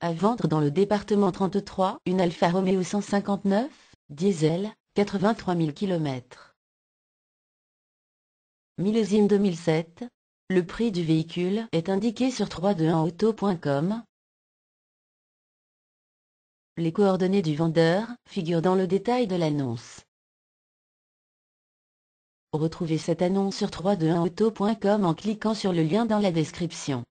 À vendre dans le département 33, une Alfa Romeo 159, diesel, 83 000 km. Millésime 2007. Le prix du véhicule est indiqué sur 321auto.com. Les coordonnées du vendeur figurent dans le détail de l'annonce. Retrouvez cette annonce sur 321auto.com en cliquant sur le lien dans la description.